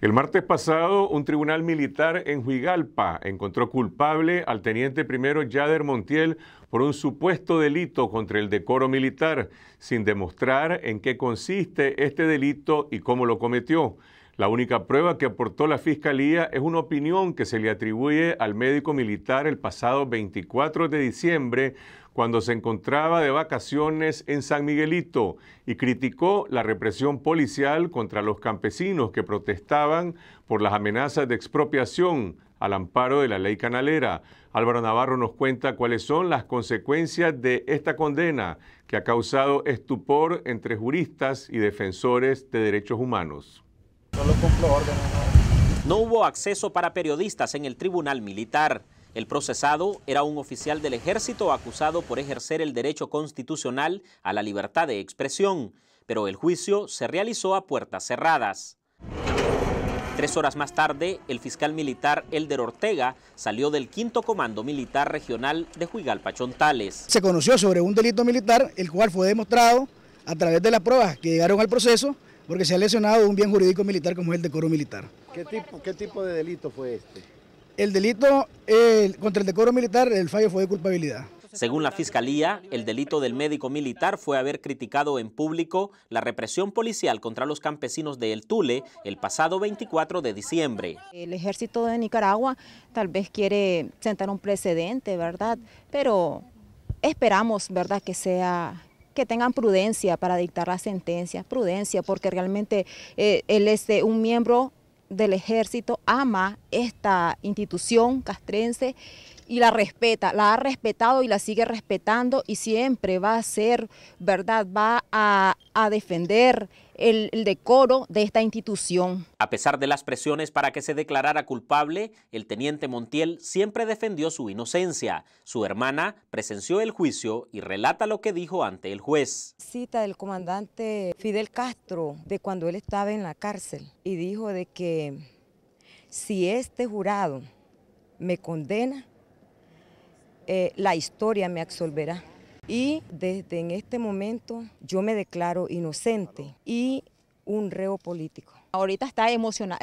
El martes pasado, un tribunal militar en Huigalpa encontró culpable al teniente primero Yader Montiel por un supuesto delito contra el decoro militar, sin demostrar en qué consiste este delito y cómo lo cometió. La única prueba que aportó la Fiscalía es una opinión que se le atribuye al médico militar el pasado 24 de diciembre, cuando se encontraba de vacaciones en San Miguelito, y criticó la represión policial contra los campesinos que protestaban por las amenazas de expropiación al amparo de la ley canalera. Álvaro Navarro nos cuenta cuáles son las consecuencias de esta condena que ha causado estupor entre juristas y defensores de derechos humanos. ¿no? hubo acceso para periodistas en el tribunal militar. El procesado era un oficial del ejército acusado por ejercer el derecho constitucional a la libertad de expresión, pero el juicio se realizó a puertas cerradas. Tres horas más tarde, el fiscal militar Elder Ortega salió del quinto comando militar regional de Juigalpa Chontales. Se conoció sobre un delito militar, el cual fue demostrado a través de las pruebas que llegaron al proceso, porque se ha lesionado un bien jurídico militar como es el decoro militar. ¿Qué tipo, de delito fue este? El delito contra el decoro militar, el fallo fue de culpabilidad. Según la Fiscalía, el delito del médico militar fue haber criticado en público la represión policial contra los campesinos de El Tule el pasado 24 de diciembre. El ejército de Nicaragua tal vez quiere sentar un precedente, ¿verdad? Pero esperamos, ¿verdad?, que sea que tengan prudencia para dictar la sentencia, prudencia, porque realmente eh, él es un miembro del ejército, ama esta institución castrense y la respeta, la ha respetado y la sigue respetando y siempre va a ser, ¿verdad? Va a defender el, decoro de esta institución. A pesar de las presiones para que se declarara culpable, el teniente Montiel siempre defendió su inocencia. Su hermana presenció el juicio y relata lo que dijo ante el juez. Cita del comandante Fidel Castro de cuando él estaba en la cárcel y dijo de que si este jurado me condena, eh, la historia me absolverá. Y desde en este momento yo me declaro inocente y un reo político. Ahorita está eh, emocionado,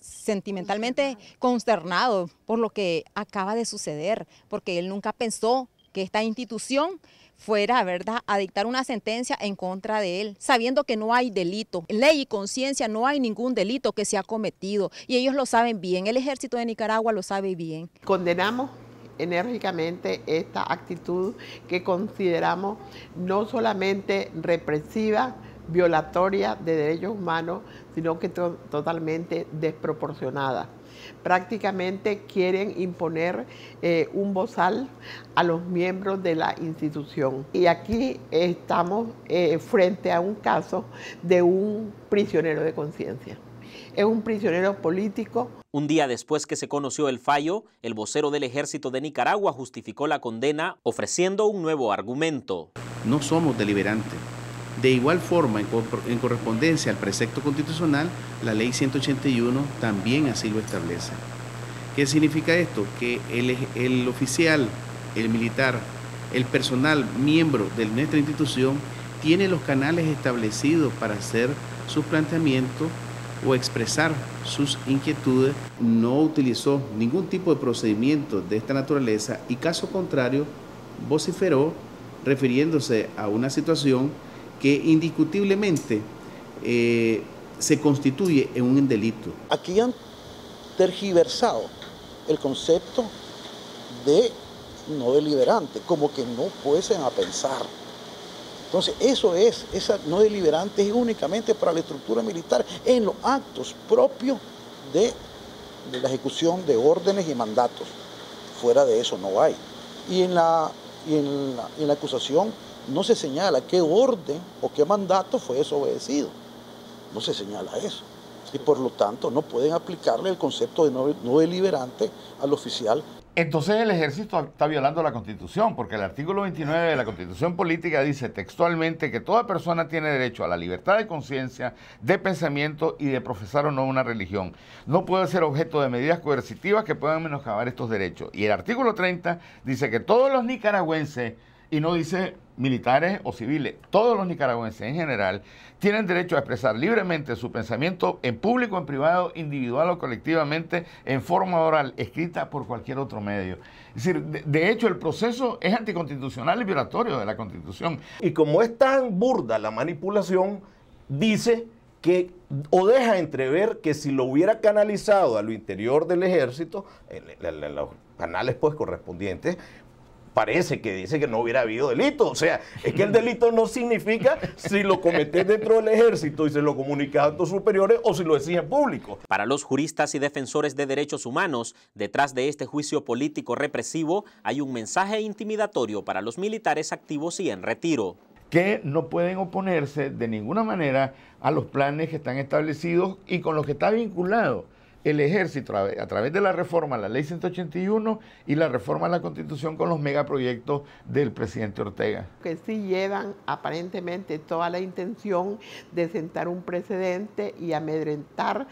sentimentalmente consternado por lo que acaba de suceder, porque él nunca pensó que esta institución fuera, ¿verdad?, a dictar una sentencia en contra de él, sabiendo que no hay delito. Ley y conciencia, no hay ningún delito que se ha cometido. Y ellos lo saben bien, el ejército de Nicaragua lo sabe bien. Condenamos enérgicamente esta actitud que consideramos no solamente represiva, violatoria de derechos humanos, sino que totalmente desproporcionada. Prácticamente quieren imponer eh, un bozal a los miembros de la institución. Y aquí estamos eh, frente a un caso de un prisionero de conciencia es un prisionero político. Un día después que se conoció el fallo, el vocero del ejército de Nicaragua justificó la condena ofreciendo un nuevo argumento. No somos deliberantes. De igual forma, en, correspondencia al precepto constitucional, la ley 181 también así lo establece. ¿Qué significa esto? Que el, el oficial, el militar, el personal miembro de nuestra institución tiene los canales establecidos para hacer sus planteamientos o expresar sus inquietudes, no utilizó ningún tipo de procedimiento de esta naturaleza y caso contrario vociferó refiriéndose a una situación que indiscutiblemente eh, se constituye en un delito. Aquí han tergiversado el concepto de no deliberante, como que no pueden a pensar. Entonces, eso es, esa no deliberante es únicamente para la estructura militar en los actos propios de, la ejecución de órdenes y mandatos. Fuera de eso no hay. Y en la, en la, acusación no se señala qué orden o qué mandato fue desobedecido. No se señala eso y por lo tanto no pueden aplicarle el concepto de no, no, deliberante al oficial entonces el ejército está violando la constitución, porque el artículo 29 de la constitución política dice textualmente que toda persona tiene derecho a la libertad de conciencia, de pensamiento y de profesar o no una religión. No puede ser objeto de medidas coercitivas que puedan menoscabar estos derechos. Y el artículo 30 dice que todos los nicaragüenses y no dice militares o civiles. Todos los nicaragüenses en general tienen derecho a expresar libremente su pensamiento en público, en privado, individual o colectivamente, en forma oral, escrita por cualquier otro medio. Es decir, de, hecho el proceso es anticonstitucional y violatorio de la Constitución. Y como es tan burda la manipulación, dice que o deja entrever que si lo hubiera canalizado a lo interior del ejército, en los canales pues correspondientes, parece que dice que no hubiera habido delito. O sea, es que el delito no significa si lo cometes dentro del ejército y se lo comunicas a tus superiores o si lo decís en público. Para los juristas y defensores de derechos humanos, detrás de este juicio político represivo hay un mensaje intimidatorio para los militares activos y en retiro que no pueden oponerse de ninguna manera a los planes que están establecidos y con los que está vinculado el ejército a través de la reforma a la ley 181 y la reforma a la constitución con los megaproyectos del presidente Ortega. Que sí llevan aparentemente toda la intención de sentar un precedente y amedrentar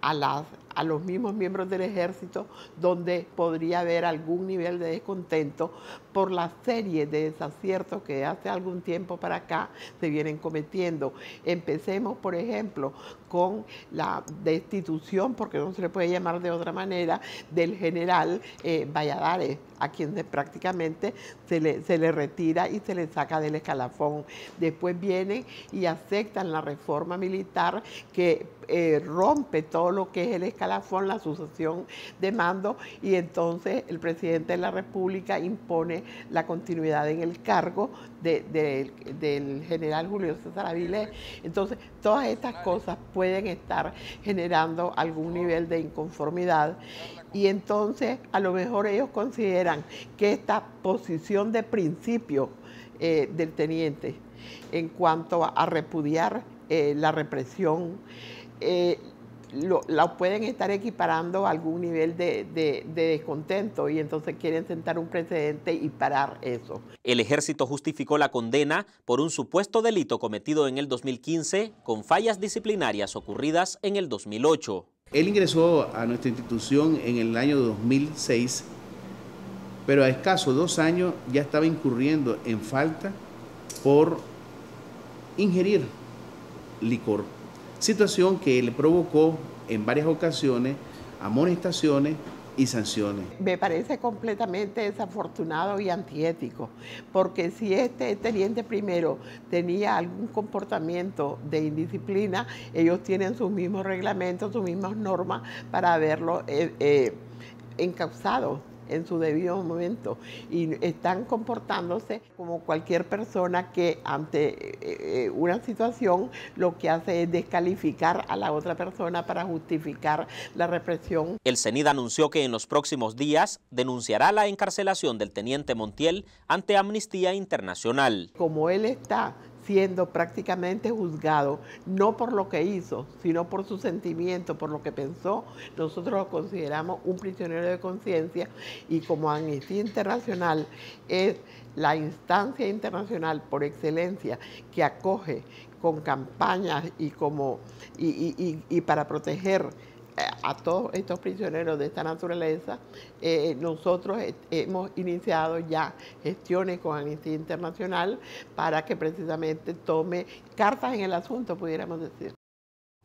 a las a los mismos miembros del ejército, donde podría haber algún nivel de descontento por la serie de desaciertos que hace algún tiempo para acá se vienen cometiendo. Empecemos, por ejemplo, con la destitución, porque no se le puede llamar de otra manera, del general eh, Valladares, a quien prácticamente se le, retira y se le saca del escalafón. Después vienen y aceptan la reforma militar que eh, rompe todo lo que es el escalafón la sucesión de mando, y entonces el presidente de la República impone la continuidad en el cargo del general Julio César Avilés. Entonces, todas estas cosas pueden estar generando algún nivel de inconformidad y entonces a lo mejor ellos consideran que esta posición de principio eh, del teniente en cuanto a, repudiar eh, la represión, eh, lo, pueden estar equiparando algún nivel de, de, descontento y entonces quieren sentar un precedente y parar eso. El ejército justificó la condena por un supuesto delito cometido en el 2015 con fallas disciplinarias ocurridas en el 2008. Él ingresó a nuestra institución en el año 2006, pero a escasos dos años ya estaba incurriendo en falta por ingerir licor situación que le provocó en varias ocasiones amonestaciones y sanciones. Me parece completamente desafortunado y antiético, porque si este teniente primero tenía algún comportamiento de indisciplina, ellos tienen sus mismos reglamentos, sus mismas normas para haberlo eh, eh encauzado en su debido momento y están comportándose como cualquier persona que ante eh, eh, una situación lo que hace es descalificar a la otra persona para justificar la represión. El CENID anunció que en los próximos días denunciará la encarcelación del teniente Montiel ante Amnistía Internacional. Como él está siendo prácticamente juzgado, no por lo que hizo, sino por su sentimiento, por lo que pensó, nosotros lo consideramos un prisionero de conciencia y como Amnistía Internacional es la instancia internacional por excelencia que acoge con campañas y, como, y para proteger eh, a todos estos prisioneros de esta naturaleza, eh, nosotros hemos iniciado ya gestiones con Amnistía Internacional para que precisamente tome cartas en el asunto, pudiéramos decir.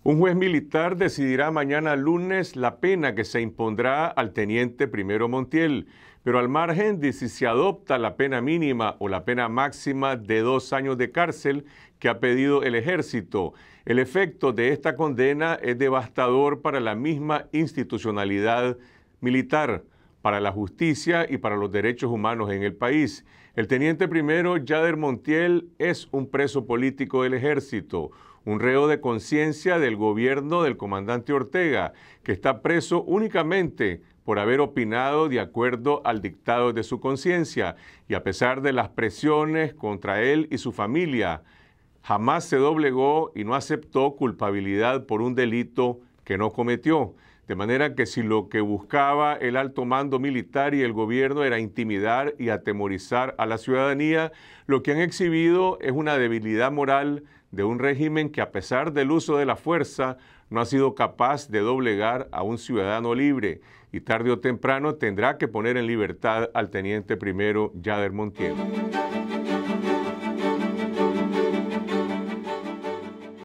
Un juez militar decidirá mañana lunes la pena que se impondrá al teniente primero Montiel, pero al margen de si se adopta la pena mínima o la pena máxima de dos años de cárcel que ha pedido el ejército. El efecto de esta condena es devastador para la misma institucionalidad militar, para la justicia y para los derechos humanos en el país. El teniente primero Yader Montiel es un preso político del ejército, un reo de conciencia del gobierno del comandante Ortega, que está preso únicamente por haber opinado de acuerdo al dictado de su conciencia y a pesar de las presiones contra él y su familia jamás se doblegó y no aceptó culpabilidad por un delito que no cometió. De manera que si lo que buscaba el alto mando militar y el gobierno era intimidar y atemorizar a la ciudadanía, lo que han exhibido es una debilidad moral de un régimen que a pesar del uso de la fuerza no ha sido capaz de doblegar a un ciudadano libre y tarde o temprano tendrá que poner en libertad al teniente primero Jader Montiel.